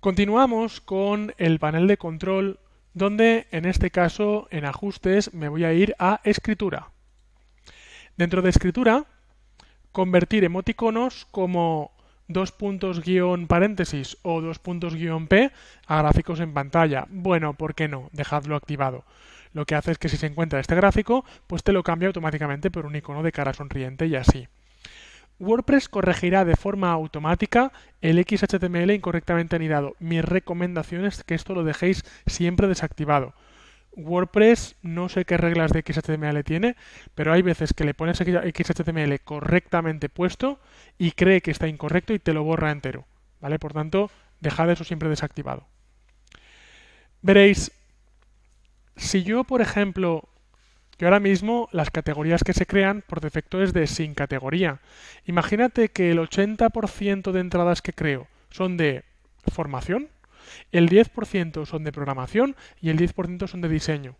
Continuamos con el panel de control donde en este caso en ajustes me voy a ir a escritura. Dentro de escritura, convertir emoticonos como dos puntos guión paréntesis o dos puntos guión P a gráficos en pantalla. Bueno, ¿por qué no? Dejadlo activado. Lo que hace es que si se encuentra este gráfico, pues te lo cambia automáticamente por un icono de cara sonriente y así. WordPress corregirá de forma automática el XHTML incorrectamente anidado. Mi recomendación es que esto lo dejéis siempre desactivado. WordPress no sé qué reglas de XHTML tiene, pero hay veces que le pones XHTML correctamente puesto y cree que está incorrecto y te lo borra entero. ¿Vale? Por tanto, dejad eso siempre desactivado. Veréis, si yo, por ejemplo, que ahora mismo las categorías que se crean por defecto es de sin categoría. Imagínate que el 80% de entradas que creo son de formación, el 10% son de programación y el 10% son de diseño.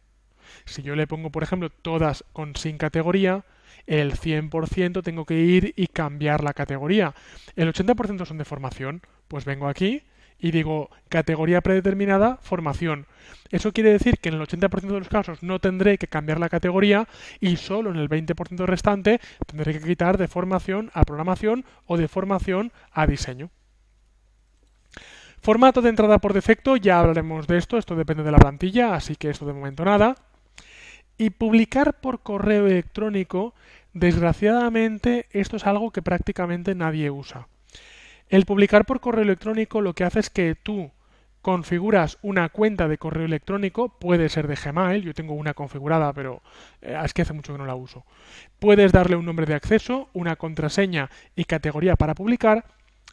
Si yo le pongo, por ejemplo, todas con sin categoría, el 100% tengo que ir y cambiar la categoría. El 80% son de formación, pues vengo aquí y digo categoría predeterminada, formación. Eso quiere decir que en el 80% de los casos no tendré que cambiar la categoría y solo en el 20% restante tendré que quitar de formación a programación o de formación a diseño. Formato de entrada por defecto, ya hablaremos de esto, esto depende de la plantilla, así que esto de momento nada. Y publicar por correo electrónico, desgraciadamente, esto es algo que prácticamente nadie usa. El publicar por correo electrónico lo que hace es que tú configuras una cuenta de correo electrónico, puede ser de Gmail, yo tengo una configurada, pero eh, es que hace mucho que no la uso. Puedes darle un nombre de acceso, una contraseña y categoría para publicar.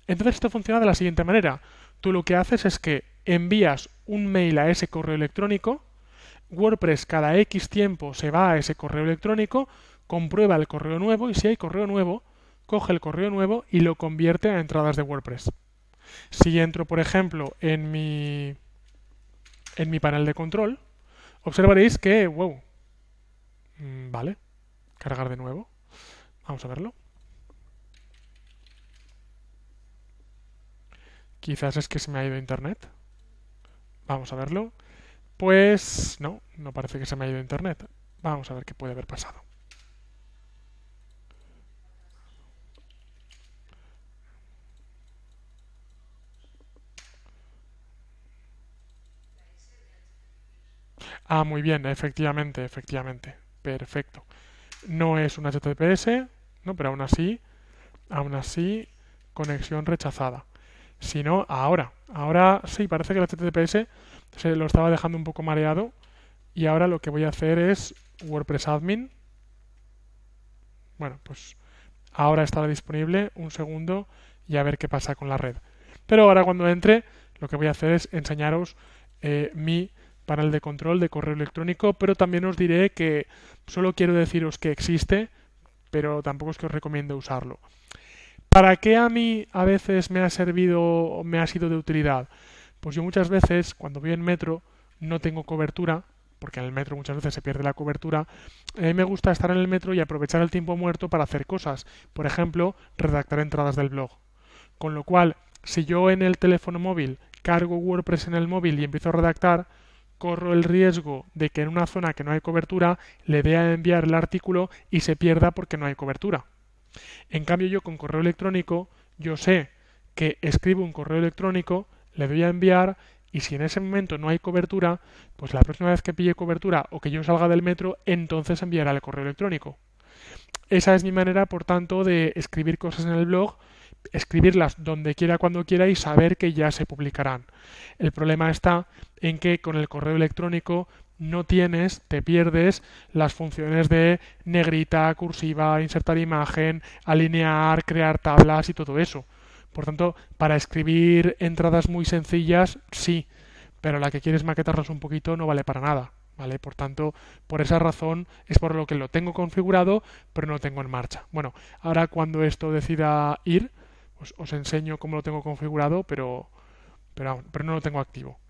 Entonces esto funciona de la siguiente manera. Tú lo que haces es que envías un mail a ese correo electrónico, WordPress cada X tiempo se va a ese correo electrónico, comprueba el correo nuevo y si hay correo nuevo, coge el correo nuevo y lo convierte a entradas de WordPress. Si entro, por ejemplo, en mi, en mi panel de control, observaréis que, wow, mm, vale, cargar de nuevo. Vamos a verlo. Quizás es que se me ha ido internet. Vamos a verlo. Pues no, no parece que se me ha ido internet. Vamos a ver qué puede haber pasado. Ah, muy bien, efectivamente, efectivamente. Perfecto. No es un HTTPS, ¿no? pero aún así, aún así, conexión rechazada. Si no, ahora. Ahora sí, parece que el HTTPS se lo estaba dejando un poco mareado. Y ahora lo que voy a hacer es WordPress admin. Bueno, pues ahora estará disponible un segundo y a ver qué pasa con la red. Pero ahora cuando entre, lo que voy a hacer es enseñaros eh, mi para el de control de correo electrónico, pero también os diré que solo quiero deciros que existe, pero tampoco es que os recomiendo usarlo. ¿Para qué a mí a veces me ha servido o me ha sido de utilidad? Pues yo muchas veces cuando voy en metro no tengo cobertura, porque en el metro muchas veces se pierde la cobertura, a eh, mí me gusta estar en el metro y aprovechar el tiempo muerto para hacer cosas, por ejemplo, redactar entradas del blog. Con lo cual, si yo en el teléfono móvil cargo WordPress en el móvil y empiezo a redactar, corro el riesgo de que en una zona que no hay cobertura le vea enviar el artículo y se pierda porque no hay cobertura. En cambio yo con correo electrónico, yo sé que escribo un correo electrónico, le doy a enviar y si en ese momento no hay cobertura, pues la próxima vez que pille cobertura o que yo salga del metro, entonces enviará el correo electrónico. Esa es mi manera, por tanto, de escribir cosas en el blog escribirlas donde quiera, cuando quiera y saber que ya se publicarán. El problema está en que con el correo electrónico no tienes, te pierdes las funciones de negrita, cursiva, insertar imagen, alinear, crear tablas y todo eso. Por tanto, para escribir entradas muy sencillas, sí, pero la que quieres maquetarlas un poquito no vale para nada. ¿Vale? Por tanto, por esa razón es por lo que lo tengo configurado, pero no lo tengo en marcha. Bueno, ahora cuando esto decida ir, os, enseño cómo lo tengo configurado, pero, pero no lo tengo activo.